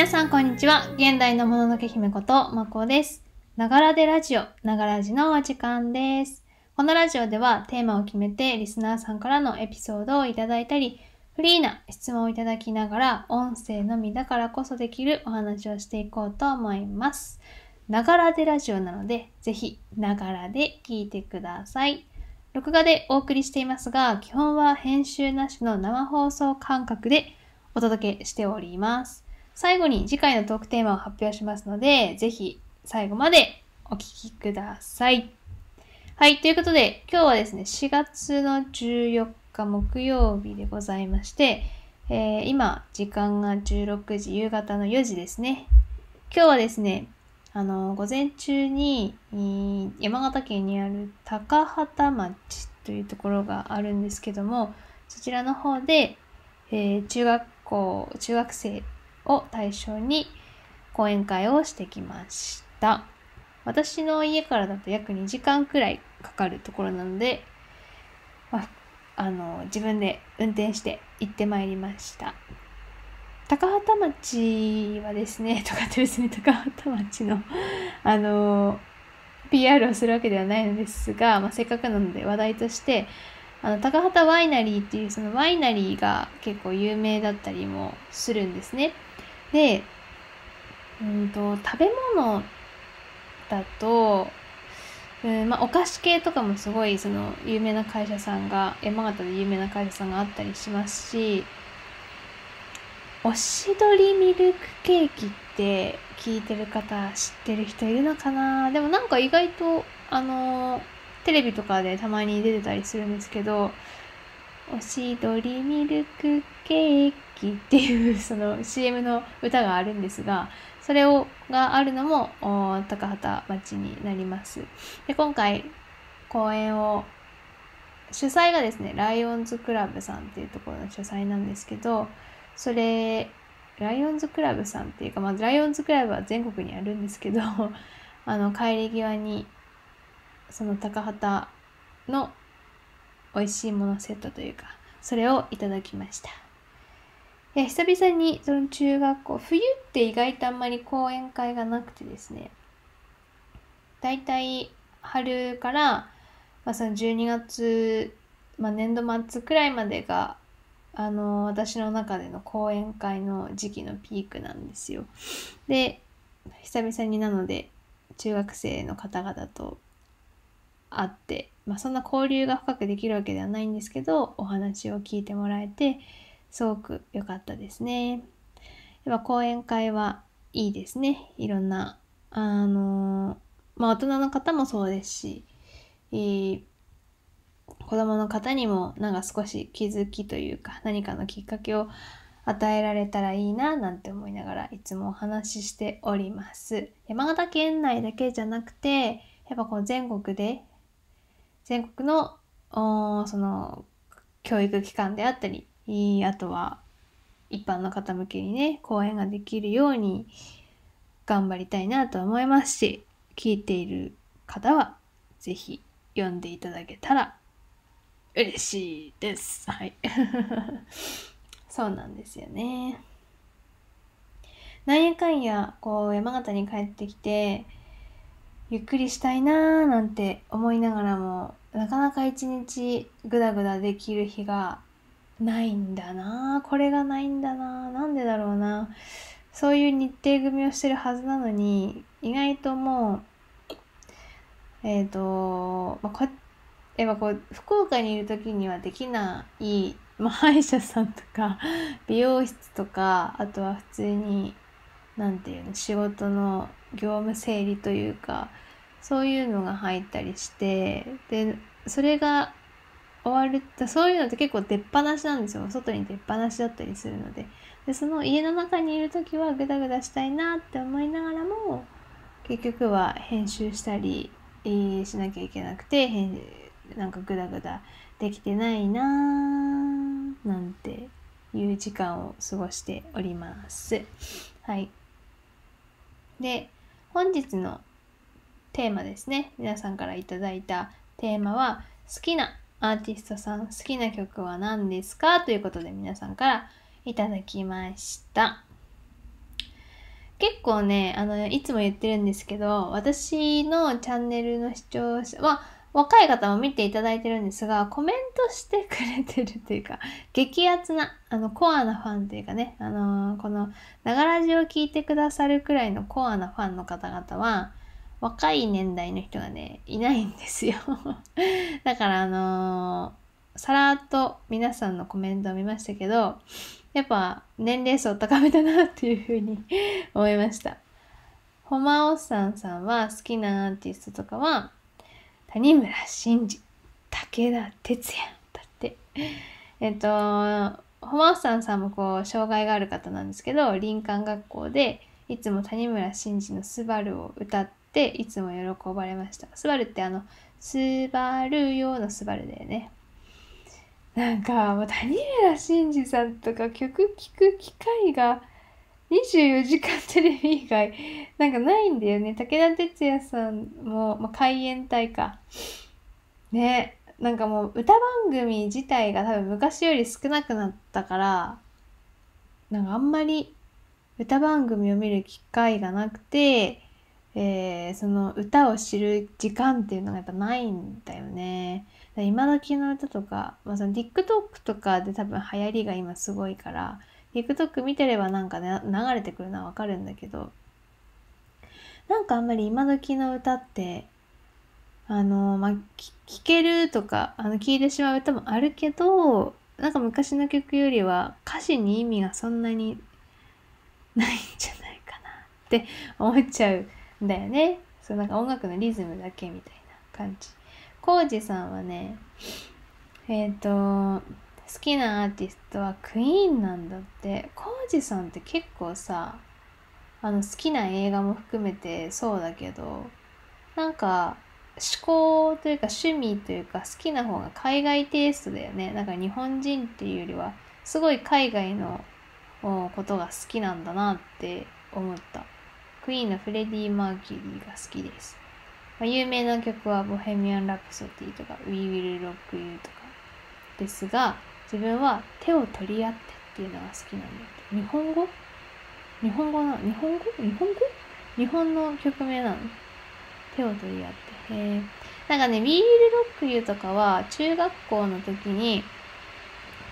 皆さんこんにちは。現代のもののけ姫ことまこです。ながらでラジオ、ながらじのお時間です。このラジオではテーマを決めてリスナーさんからのエピソードをいただいたり、フリーな質問をいただきながら、音声のみだからこそできるお話をしていこうと思います。ながらでラジオなので、ぜひ、ながらで聞いてください。録画でお送りしていますが、基本は編集なしの生放送感覚でお届けしております。最後に次回のトークテーマを発表しますので、ぜひ最後までお聴きください。はい、ということで、今日はですね、4月の14日木曜日でございまして、えー、今、時間が16時、夕方の4時ですね。今日はですね、あの、午前中に、山形県にある高畑町というところがあるんですけども、そちらの方で、えー、中学校、中学生を対象に講演会をしてきました。私の家からだと約2時間くらいかかるところなので、まあ、あの自分で運転して行ってまいりました。高畑町はですね、とかって別に高畑町のあの PR をするわけではないのですが、まあ、せっかくなので話題としてあの高畑ワイナリーっていうそのワイナリーが結構有名だったりもするんですね。で、うんと、食べ物だと、うんまあ、お菓子系とかもすごいその有名な会社さんが山形で有名な会社さんがあったりしますしおしどりミルクケーキって聞いてる方知ってる人いるのかなでもなんか意外とあのーテレビとかでたまに出てたりするんですけど「おしどりミルクケーキ」っていうその CM の歌があるんですがそれをがあるのも高畑町になります。で今回公演を主催がですねライオンズクラブさんっていうところの主催なんですけどそれライオンズクラブさんっていうか、まあ、ライオンズクラブは全国にあるんですけど あの帰り際にその高畑の美味しいものセットというかそれをいただきましたいや久々にその中学校冬って意外とあんまり講演会がなくてですねだいたい春から、まあ、その12月、まあ、年度末くらいまでがあの私の中での講演会の時期のピークなんですよで久々になので中学生の方々とあって、まあ、そんな交流が深くできるわけではないんですけどお話を聞いてもらえてすごく良かったですね。やっぱ講演会はいいですねいろんなあのまあ、大人の方もそうですし、えー、子供の方にもなんか少し気づきというか何かのきっかけを与えられたらいいななんて思いながらいつもお話ししております。山形県内だけじゃなくてやっぱこう全国で全国のその教育機関であったりあとは一般の方向けにね講演ができるように頑張りたいなと思いますし聞いている方は是非読んでいただけたら嬉しいです。はい そうなんですよね。なんやかんやこう山形に帰ってきてゆっくりしたいなーなんて思いながらもなかなか一日グダグダできる日がないんだなこれがないんだななんでだろうなそういう日程組をしてるはずなのに意外ともうえっ、ー、と、まあ、こやっぱこう福岡にいる時にはできないまあ、歯医者さんとか美容室とかあとは普通に何て言うの仕事の業務整理というかそういうのが入ったりしてでそれが終わるそういうのって結構出っ放しなんですよ外に出っ放しだったりするのででその家の中にいる時はグダグダしたいなって思いながらも結局は編集したりしなきゃいけなくて編なんかグダグダできてないなーなんていう時間を過ごしております。はい、で本日のテーマですね皆さんから頂いたテーマは好きなアーティストさん好きな曲は何ですかということで皆さんからいただきました結構ねあのいつも言ってるんですけど私のチャンネルの視聴者は、まあ若い方も見ていただいてるんですが、コメントしてくれてるというか、激アツな、あの、コアなファンというかね、あのー、この、ながらじを聞いてくださるくらいのコアなファンの方々は、若い年代の人がね、いないんですよ だから、あのー、さらっと皆さんのコメントを見ましたけど、やっぱ年齢層高めだなっていうふうに 思いました。ホマオッサンさんは好きなアーティストとかは谷村新司武田鉄矢だってえっとホマンさんさんもこう障害がある方なんですけど林間学校でいつも谷村新司の「スバルを歌っていつも喜ばれました「スバルってあの「スバル用の「スバルだよねなんかもう谷村新司さんとか曲聴く機会が24時間テレビ以外、なんかないんだよね。武田鉄矢さんも、まあ、海援隊か。ね。なんかもう歌番組自体が多分昔より少なくなったから、なんかあんまり歌番組を見る機会がなくて、えー、その歌を知る時間っていうのがやっぱないんだよね。今時の歌とか、まあ、その TikTok とかで多分流行りが今すごいから、TikTok 見てればなんかね流れてくるのはわかるんだけどなんかあんまり今時の歌ってあのまあ聴けるとかあの聴いてしまう歌もあるけどなんか昔の曲よりは歌詞に意味がそんなにないんじゃないかなって思っちゃうんだよね。そうなんか音楽のリズムだけみたいな感じ。コージさんはねえっ、ー、と好きなアーティストはクイーンなんだって浩ジさんって結構さあの好きな映画も含めてそうだけどなんか思考というか趣味というか好きな方が海外テイストだよねなんか日本人っていうよりはすごい海外のことが好きなんだなって思ったクイーンのフレディ・マーキュリーが好きです、まあ、有名な曲は「ボヘミアン・ラプソディ」とか「ウィー・ウィル・ロック・ユー」u とかですが自分は手を取り合ってっていうのが好きなんだって日本語日本語な日本語日本語日本の曲名なの手を取り合ってへえなんかね「ウィールロックユー」とかは中学校の時に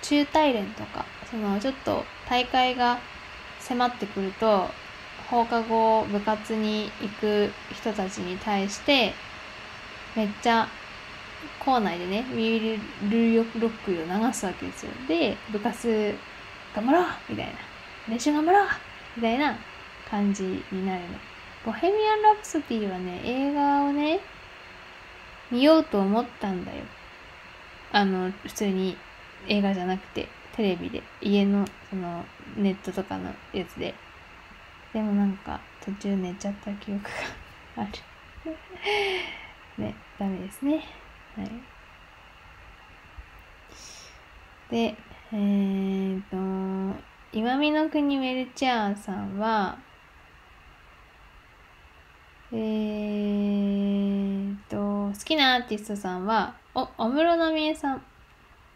中大連とかそのちょっと大会が迫ってくると放課後部活に行く人たちに対してめっちゃ校内でねウィールロックを流すわけですよで部活頑張ろうみたいな練習頑張ろうみたいな感じになるのボヘミアン・ラプソディはね映画をね見ようと思ったんだよあの普通に映画じゃなくてテレビで家のそのネットとかのやつででもなんか途中寝ちゃった記憶がある ねダメですねはい。で、えー、っと、今見の国ウェルチアーさんは、えー、っと、好きなアーティストさんは、お、安室奈美恵さん、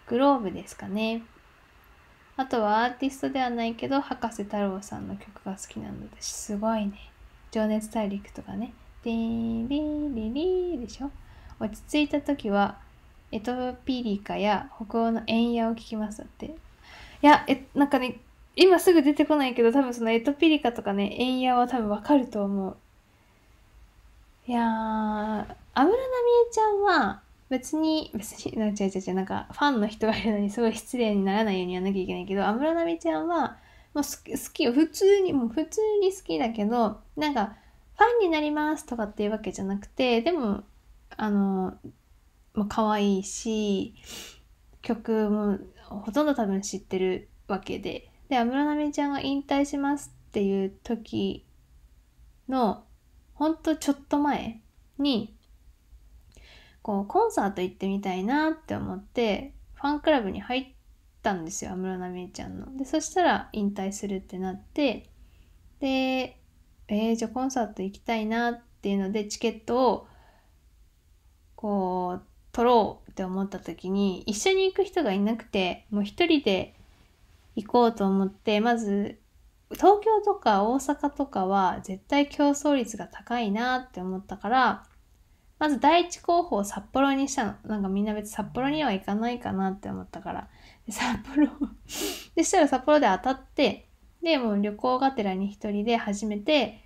グローブですかね。あとはアーティストではないけど、博士太郎さんの曲が好きなのです。すごいね。情熱大陸とかね。リィリリリでしょ落ち着いた時はエトピリカや北欧の円ヤを聞きますっていやえなんかね今すぐ出てこないけど多分そのエトピリカとかね円ヤは多分わかると思ういやー安室奈美恵ちゃんは別に別に 違う違う違うなんかファンの人がいるのにすごい失礼にならないようにやんなきゃいけないけど安室奈美ちゃんはもう好きよ普通にもう普通に好きだけどなんかファンになりますとかっていうわけじゃなくてでもあの、まあ、可愛いし、曲もほとんど多分知ってるわけで。で、安室奈美ちゃんが引退しますっていう時の、ほんとちょっと前に、こう、コンサート行ってみたいなって思って、ファンクラブに入ったんですよ、安室奈美恵ちゃんの。で、そしたら引退するってなって、で、えー、じゃあコンサート行きたいなっていうので、チケットをこう撮ろうって思った時に一緒に行く人がいなくてもう一人で行こうと思ってまず東京とか大阪とかは絶対競争率が高いなって思ったからまず第一候補を札幌にしたのなんかみんな別に札幌には行かないかなって思ったから札幌 でしたら札幌で当たってでもう旅行がてらに一人で初めて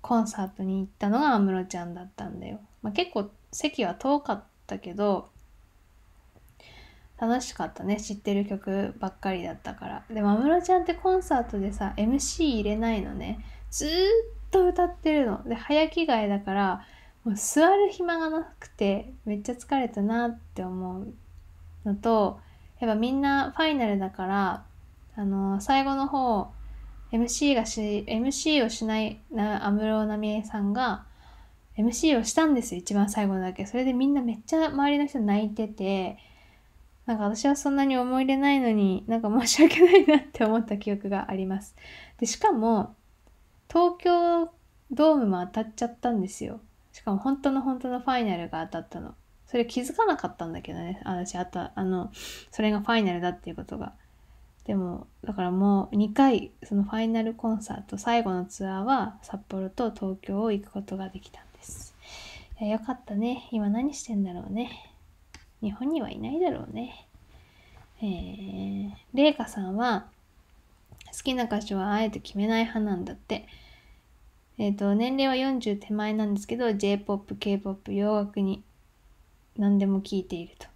コンサートに行ったのが安室ちゃんだったんだよ、まあ、結構席は遠かったけど楽しかったね知ってる曲ばっかりだったからでも安室ちゃんってコンサートでさ MC 入れないのねずーっと歌ってるので早着替えだからもう座る暇がなくてめっちゃ疲れたなって思うのとやっぱみんなファイナルだからあの最後の方 MC がし MC をしない安室奈美恵さんが MC をしたんですよ一番最後のだけそれでみんなめっちゃ周りの人泣いててなんか私はそんなに思い入れないのになんか申し訳ないなって思った記憶がありますでしかも東京ドームも当たっちゃったんですよしかも本当の本当のファイナルが当たったのそれ気づかなかったんだけどね私あたあのそれがファイナルだっていうことがでもだからもう2回そのファイナルコンサート最後のツアーは札幌と東京を行くことができたですいやよかったね今何してんだろうね日本にはいないだろうねえー、レイさんは好きな歌手はあえて決めない派なんだってえっ、ー、と年齢は40手前なんですけど J-POP、K-POP、洋楽に何でも聴いていると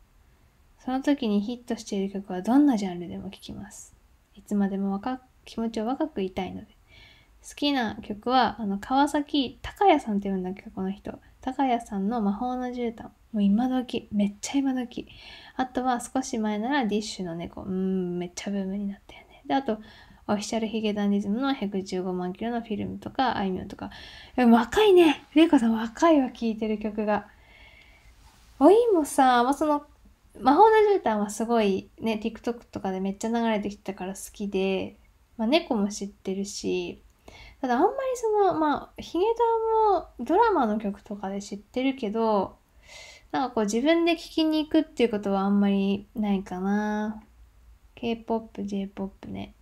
その時にヒットしている曲はどんなジャンルでも聴きますいつまでも若気持ちを若くいたいので好きな曲は、あの、川崎高也さんって呼うんだっけこの人。高谷さんの魔法の絨毯。もう今時。めっちゃ今時。あとは少し前ならディッシュの猫。うん、めっちゃブームになったよね。で、あと、オフィシャルヒゲダンディズムの115万キロのフィルムとか、あいみょんとか。若いね。麗子さん若いわ、聴いてる曲が。おいもさ、もうその、魔法の絨毯はすごいね、TikTok とかでめっちゃ流れてきたから好きで、まあ、猫も知ってるし、ただあんまりその、まあ、ヒゲダンもドラマの曲とかで知ってるけど、なんかこう自分で聴きに行くっていうことはあんまりないかな。K-POP、J-POP ね。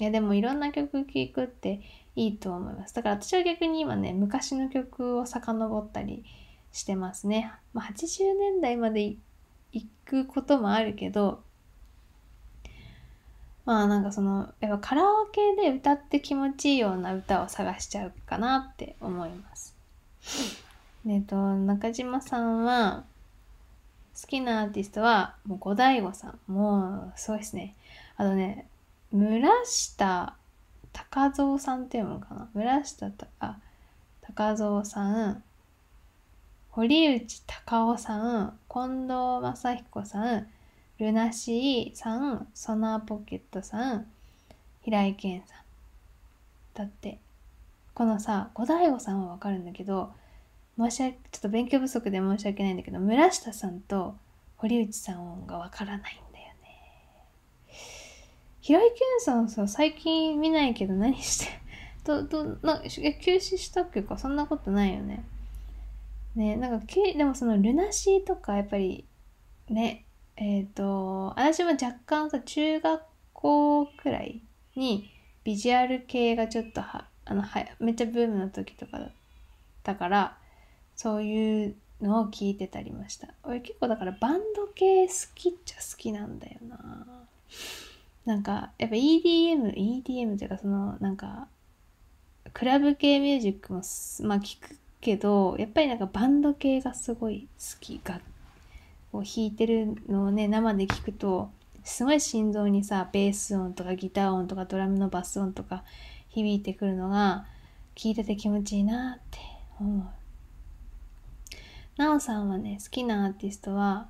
いやでもいろんな曲聴くっていいと思います。だから私は逆に今ね、昔の曲を遡ったりしてますね。まあ、80年代まで行くこともあるけど、まあなんかそのやっぱカラオケで歌って気持ちいいような歌を探しちゃうかなって思います。えっと中島さんは好きなアーティストはもう五大悟さんもうすごいですね。あとね村下高蔵さんって読むかな村下たあ高蔵さん堀内孝雄さん近藤正彦さんルナシーさん、ソナーポケットさん、平井堅さん。だって、このさ、五大悟さんはわかるんだけど、申し訳、ちょっと勉強不足で申し訳ないんだけど、村下さんと堀内さんがわからないんだよね。平井堅さんさ、最近見ないけど何して、ど、ど、な、休止したっけか、そんなことないよね。ね、なんか、でもそのルナシーとか、やっぱり、ね、えっ、ー、と私も若干さ中学校くらいにビジュアル系がちょっとはあのはめっちゃブームの時とかだったからそういうのを聞いてたりました俺結構だからバンド系好きっちゃ好きなんだよななんかやっぱ EDM EDM っていうかそのなんかクラブ系ミュージックもまあ聞くけどやっぱりなんかバンド系がすごい好き楽こう弾いてるのをね生で聞くとすごい心臓にさベース音とかギター音とかドラムのバス音とか響いてくるのが聞いてて気持ちいいなって思う。なおさんはね好きなアーティストは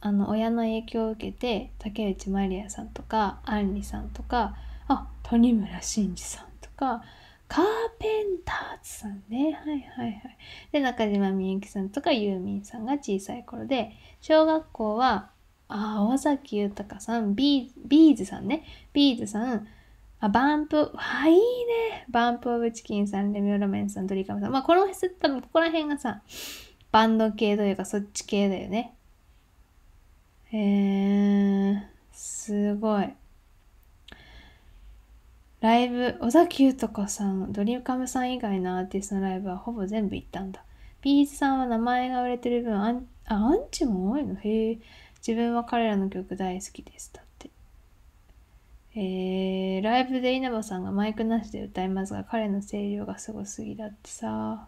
あの親の影響を受けて竹内まりやさんとかあんりさんとかあ谷村新司さんとかカーペンターズさんね。はいはいはい。で、中島みゆきさんとかユーミンさんが小さい頃で、小学校は、あ、尾崎豊さん、ビービーズさんね。ビーズさん、あ、バンプ、わ、いいね。バンプオブチキンさん、レミオロメンさん、ドリカムさん。まあ、この人多分ここら辺がさ、バンド系というかそっち系だよね。えー、すごい。ライブ、小崎かさん、ドリームカムさん以外のアーティストのライブはほぼ全部行ったんだ。ピーチさんは名前が売れてる分、あアンチも多いのへえ。自分は彼らの曲大好きです。だって。えー、ライブで稲葉さんがマイクなしで歌いますが、彼の声量がすごすぎだってさ。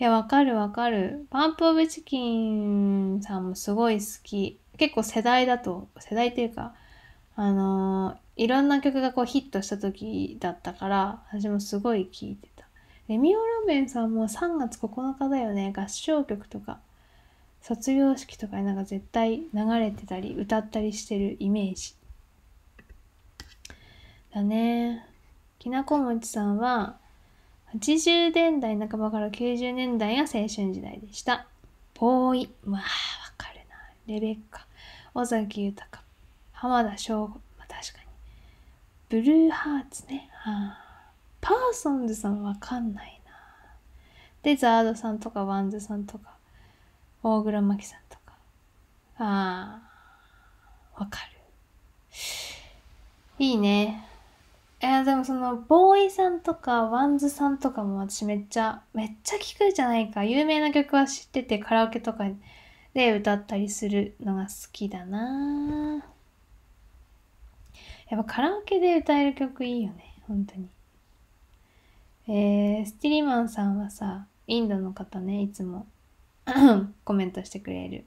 いや、わかるわかる。パンプオブチキンさんもすごい好き。結構世代だと、世代っていうか、あのいろんな曲がこうヒットした時だったから私もすごい聴いてたレミオ・ロメンさんも3月9日だよね合唱曲とか卒業式とかになんか絶対流れてたり歌ったりしてるイメージだねきなこもちさんは80年代半ばから90年代が青春時代でしたボーイまあわかるなレベッカ尾崎豊浜田省吾、ま確かにブルーハーツね、ああ、パーソンズさんわかんないなでザードさんとかワンズさんとか大黒摩季さんとかああわかるいいねいやでもそのボーイさんとかワンズさんとかも私めっちゃめっちゃ聴くじゃないか有名な曲は知っててカラオケとかで歌ったりするのが好きだなやっぱカラオケで歌える曲いいよね本当にえー、スティリマンさんはさインドの方ねいつも コメントしてくれる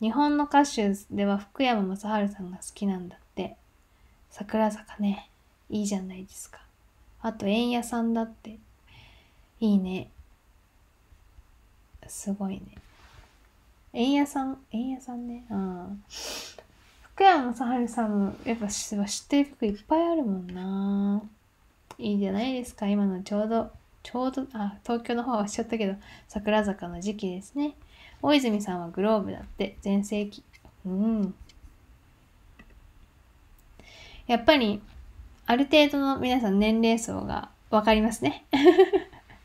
日本の歌手では福山雅治さんが好きなんだって桜坂ねいいじゃないですかあと円屋さんだっていいねすごいね円屋さん円屋さんねうん福山雅治さんのやっぱ知ってる曲いっぱいあるもんないいじゃないですか今のちょうどちょうどあ東京の方はしちゃったけど桜坂の時期ですね大泉さんはグローブだって全盛期うんやっぱりある程度の皆さん年齢層が分かりますね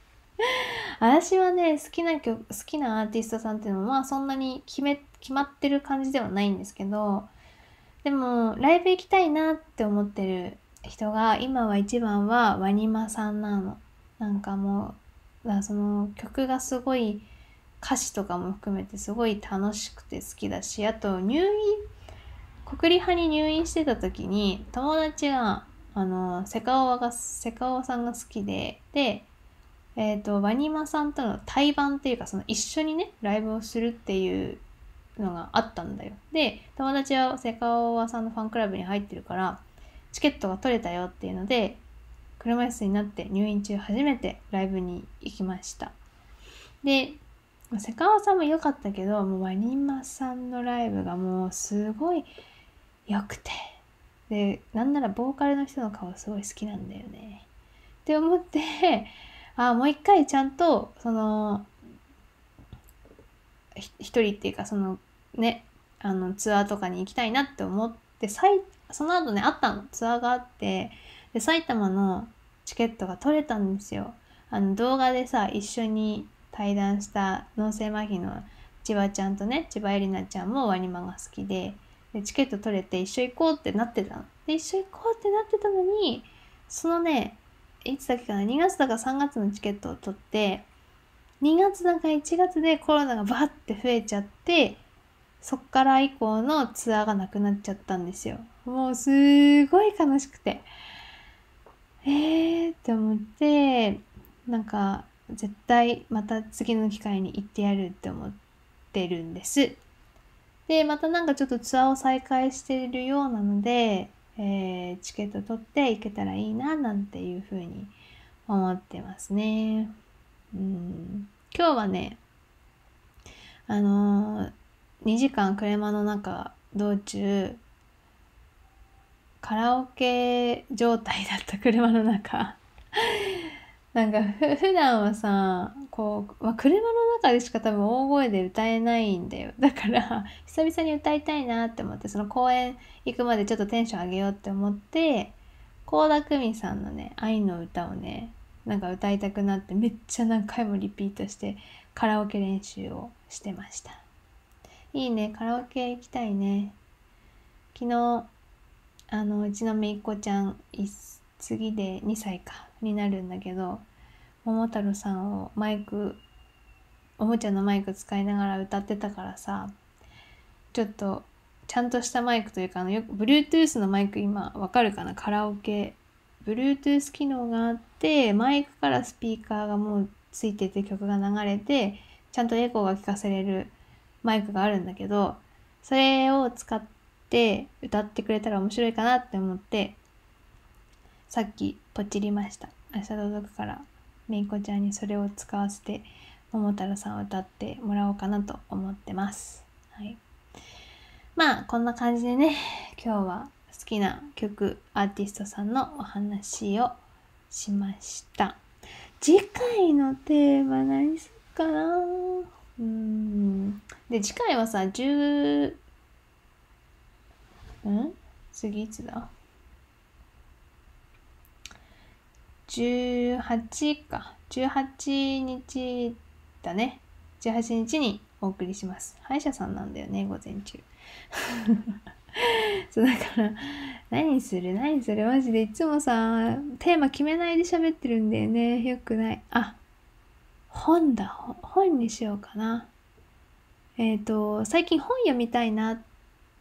私はね好きな曲好きなアーティストさんっていうのはまあそんなに決め決まってる感じではないんですけどでもライブ行きたいなって思ってる人が今は一番はワニマさんなの。なんかもうその曲がすごい歌詞とかも含めてすごい楽しくて好きだしあと入院国立派に入院してた時に友達があのセカオワがセカオワさんが好きででえっ、ー、とワニマさんとの対バンっていうかその一緒にねライブをするっていうのがあったんだよ。で、友達はセカオワさんのファンクラブに入ってるから、チケットが取れたよっていうので、車椅子になって入院中初めてライブに行きました。で、セカオワさんも良かったけど、もうワニマさんのライブがもうすごい良くて、で、なんならボーカルの人の顔すごい好きなんだよね。って思って、あ、もう一回ちゃんと、その、一人っていうかそのねあのツアーとかに行きたいなって思ってその後ねあったのツアーがあってで埼玉のチケットが取れたんですよあの動画でさ一緒に対談した脳性麻痺の千葉ちゃんとね千葉えりなちゃんもワニマが好きででチケット取れて一緒行こうってなってたので一緒行こうってなってたのにそのねいつだっけかな2月だか3月のチケットを取って2月だか1月でコロナがバッて増えちゃってそっから以降のツアーがなくなっちゃったんですよもうすごい悲しくてえーって思ってなんか絶対また次の機会に行ってやるって思ってるんですでまたなんかちょっとツアーを再開しているようなので、えー、チケット取って行けたらいいななんていうふうに思ってますね。うん、今日はね、あのー、2時間車の中道中、カラオケ状態だった車の中 なんかふ普段はさこう、まあ、車の中でしか多分大声で歌えないんだよだから久々に歌いたいなって思ってその公園行くまでちょっとテンション上げようって思って倖田來未さんのね「愛の歌」をねなんか歌いたくなってめっちゃ何回もリピートしてカラオケ練習をしてましたいいねカラオケ行きたいね昨日あのうちのめいっ子ちゃん次で2歳かになるんだけど桃太郎さんをマイクおもちゃのマイク使いながら歌ってたからさちょっとちゃんとしたマイクというかあのよく Bluetooth のマイク今わかるかなカラオケ Bluetooth 機能があってマイクからスピーカーがもうついてて曲が流れてちゃんとエコーが聞かせれるマイクがあるんだけどそれを使って歌ってくれたら面白いかなって思ってさっきポチりました明日届くからめいこちゃんにそれを使わせて桃太郎さんを歌ってもらおうかなと思ってます。はい、まあこんな感じでね今日は好きな曲アーティストさんのお話をしました次回のテーマ何すっかなうんで次回はさ10うん次いつだ18か18日だね18日にお送りします歯医者さんなんだよね午前中 そうだから何する何するマジでいつもさテーマ決めないで喋ってるんだよねよくないあ本だ本にしようかなえっ、ー、と最近本読みたいな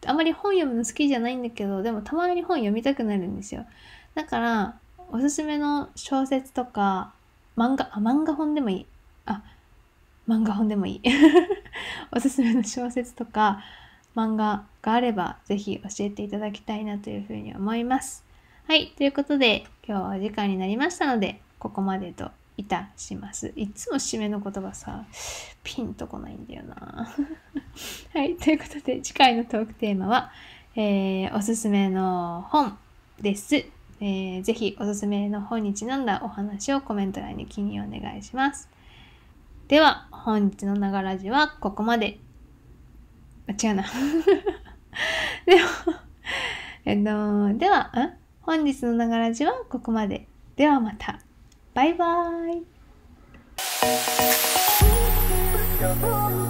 あまり本読むの好きじゃないんだけどでもたまに本読みたくなるんですよだからおすすめの小説とか漫画あ漫画本でもいいあ漫画本でもいい おすすめの小説とか漫画があればぜひ教えていただきたいなというふうに思います。はい、ということで今日はお時間になりましたのでここまでといたします。いつも締めの言葉さピンとこないんだよな。はい、ということで次回のトークテーマは、えー、おすすめの本です。えー、ぜひおすすめの本にちなんだお話をコメント欄に記入お願いします。では本日のながらじはここまで。あ、違うな。でも、えっと、では、ん本日のながらじはここまで。ではまた。バイバーイ。